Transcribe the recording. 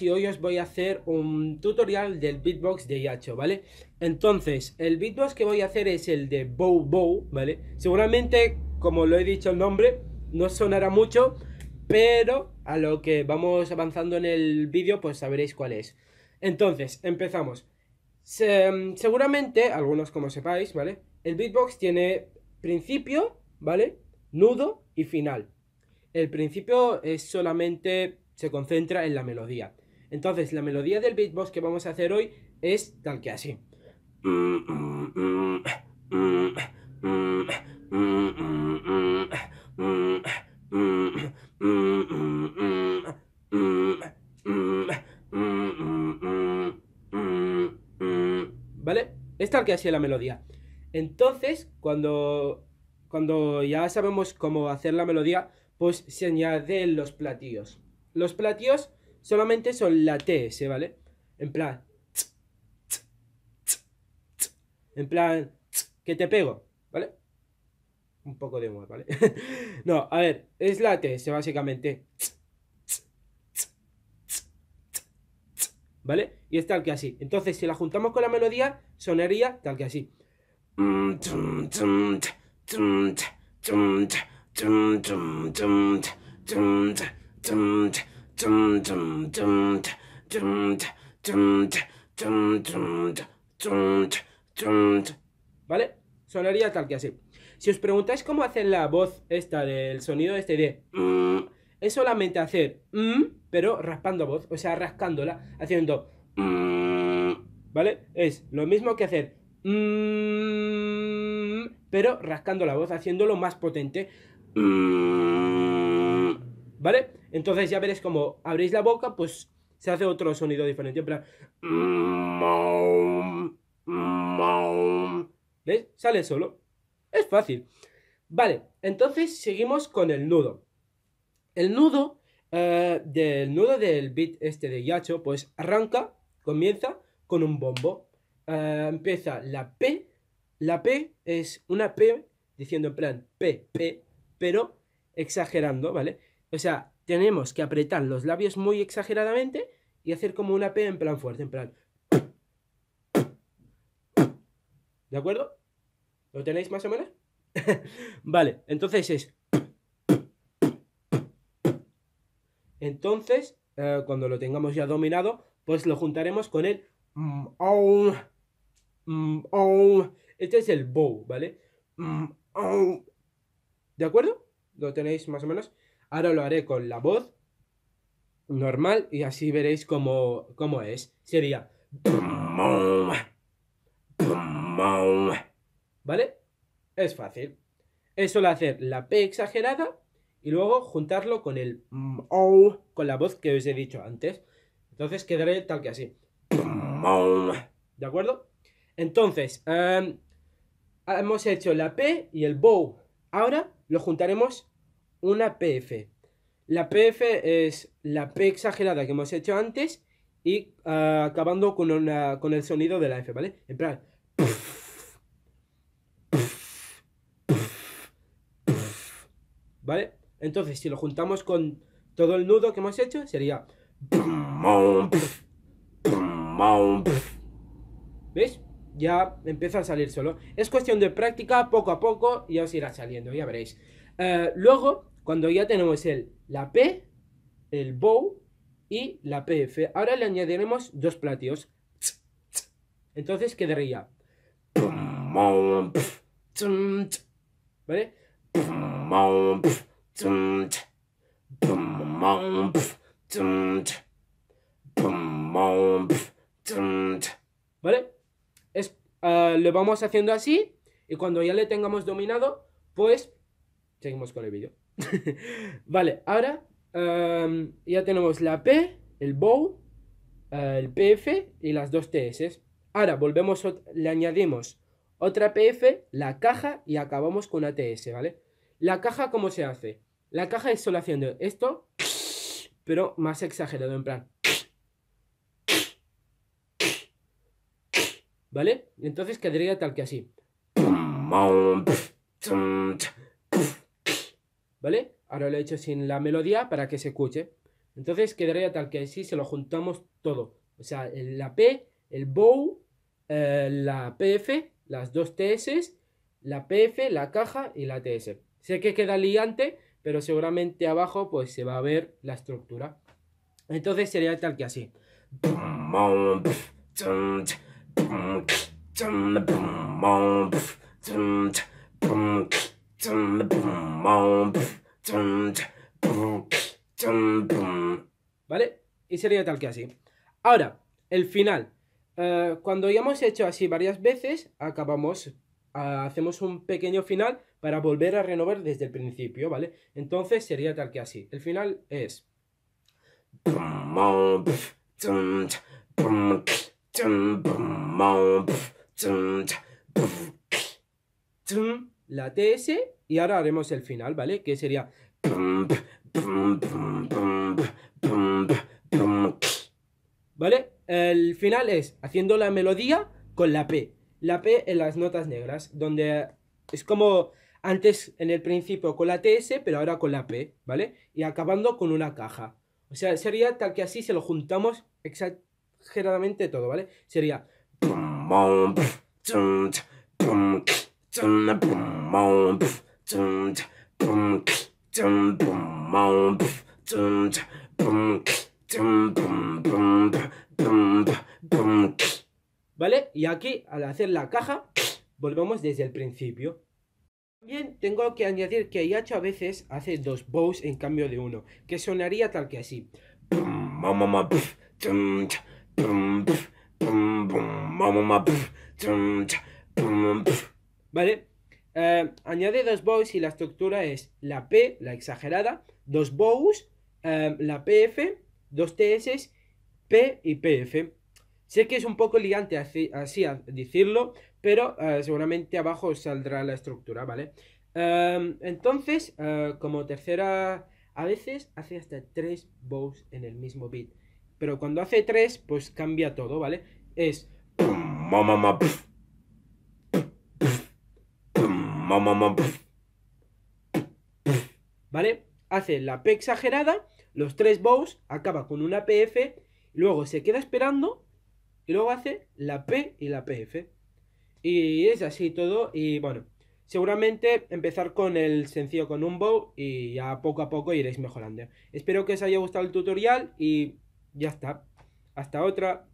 y hoy os voy a hacer un tutorial del Beatbox de Yacho, ¿vale? Entonces, el Beatbox que voy a hacer es el de Bow Bow, ¿vale? Seguramente, como lo he dicho el nombre, no sonará mucho, pero a lo que vamos avanzando en el vídeo, pues sabréis cuál es. Entonces, empezamos. Em, seguramente, algunos como sepáis, ¿vale? El Beatbox tiene principio, ¿vale? Nudo y final. El principio es solamente se concentra en la melodía. Entonces, la melodía del beatbox que vamos a hacer hoy es tal que así. ¿Vale? Es tal que así la melodía. Entonces, cuando, cuando ya sabemos cómo hacer la melodía, pues se añaden los platillos. Los platillos solamente son la TS, ¿vale? En plan. en plan. Que te pego, ¿vale? Un poco de humor, ¿vale? no, a ver, es la TS, básicamente. ¿Vale? Y es tal que así. Entonces, si la juntamos con la melodía, sonaría tal que así. ¿Vale? Sonaría tal que así. Si os preguntáis cómo hacer la voz esta del sonido este de... Mm. Es solamente hacer... Mm, pero raspando voz, o sea, rascándola, haciendo... Mm. ¿Vale? Es lo mismo que hacer... Pero rascando la voz, haciéndolo más potente. ¿vale? Entonces ya veréis cómo abrís la boca, pues se hace otro sonido diferente. En plan... ¿Veis? Sale solo. Es fácil. Vale, entonces seguimos con el nudo. El nudo eh, del nudo del beat este de Yacho, pues arranca, comienza con un bombo. Eh, empieza la P. La P es una P diciendo en plan P, P, pero exagerando, ¿vale? O sea, tenemos que apretar los labios muy exageradamente y hacer como una P en plan fuerte, en plan. ¿De acuerdo? ¿Lo tenéis más o menos? vale, entonces es. Entonces, eh, cuando lo tengamos ya dominado, pues lo juntaremos con el. Mm, mm, este es el bow, ¿vale? Mm, ¿De acuerdo? ¿Lo tenéis más o menos? Ahora lo haré con la voz normal y así veréis cómo, es. Sería... ¿Vale? Es fácil. Es solo hacer la P exagerada y luego juntarlo con el con la voz que os he dicho antes. Entonces quedaré tal que así. ¿De acuerdo? Entonces, em, hemos hecho la P y el bow. Ahora lo juntaremos una PF. La PF es la P exagerada que hemos hecho antes y ah, acabando con, con el sonido de la F, ¿vale? En plan... ¿Vale? Entonces, si lo juntamos con todo el nudo que hemos hecho, sería... ¿Veis? Ya empieza a salir solo. Es cuestión de práctica, poco a poco, ya os irá saliendo, ya veréis. Eh, luego, cuando ya tenemos el, la P, el bow y la PF. Ahora le añadiremos dos platillos. Entonces quedaría. ¿Vale? lo vamos haciendo así y cuando ya le tengamos dominado, pues seguimos con el vídeo. vale, ahora ya tenemos la P, el bow, eh, el PF y las dos TS. Ahora volvemos, le añadimos otra PF, la caja y acabamos con una TS, ¿vale? La caja, ¿cómo se hace? La caja es solo haciendo esto, pero más exagerado, en plan. ¿Vale? Entonces quedaría tal que así. ¿vale? Ahora lo he hecho sin la melodía para que se escuche. Entonces quedaría tal que así se lo juntamos todo. O sea, la P, el bow, eh, la PF, las dos TS, la PF, la caja y la TS. Sé que queda liante, pero seguramente abajo pues se va a ver la estructura. Entonces sería tal que así. ¿Vale? Y sería tal que así. Ahora, el final. cuando ya hemos hecho así varias veces, acabamos, hacemos un pequeño final para volver a renovar desde el principio, ¿vale? Entonces sería tal que así. El final es la TS y ahora haremos el final, ¿vale? Que sería... ¿Vale? El final es haciendo la melodía con la P. La P en las notas negras, donde es como antes en el principio con la TS, pero ahora con la P, ¿vale? Y acabando con una caja. O sea, sería tal que así se lo juntamos exageradamente todo, ¿vale? Sería... ¿Vale? Y aquí, al hacer la caja, volvemos desde el principio. También tengo que añadir que Yacho a veces hace dos bows en cambio de uno, que sonaría tal que así. ¿vale? Eh, añade dos bows y la estructura es la P, la exagerada, dos bows, em, la PF, dos TS, P y PF. Sé que es un poco ligante así, así decirlo, pero eh, seguramente abajo saldrá la estructura, ¿vale? Em, entonces, eh, como tercera, a veces hace hasta tres bows en el mismo beat. Pero cuando hace tres, pues cambia todo, ¿vale? Es... ¿Vale? Hace la P exagerada, los tres bows, acaba con una PF, luego se queda esperando y luego hace la P y la PF. Y es así todo y bueno, seguramente empezar con el sencillo con un bow y ya poco a poco iréis mejorando. Espero que os haya gustado el tutorial y ya está. Hasta otra.